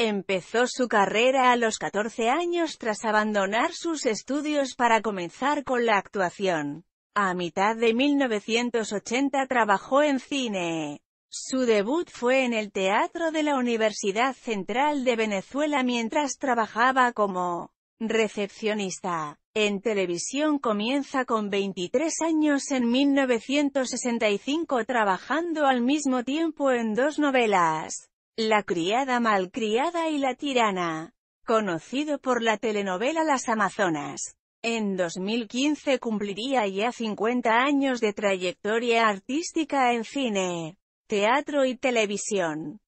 Empezó su carrera a los 14 años tras abandonar sus estudios para comenzar con la actuación. A mitad de 1980 trabajó en cine. Su debut fue en el Teatro de la Universidad Central de Venezuela mientras trabajaba como recepcionista. En televisión comienza con 23 años en 1965 trabajando al mismo tiempo en dos novelas. La criada malcriada y la tirana, conocido por la telenovela Las Amazonas. En 2015 cumpliría ya 50 años de trayectoria artística en cine, teatro y televisión.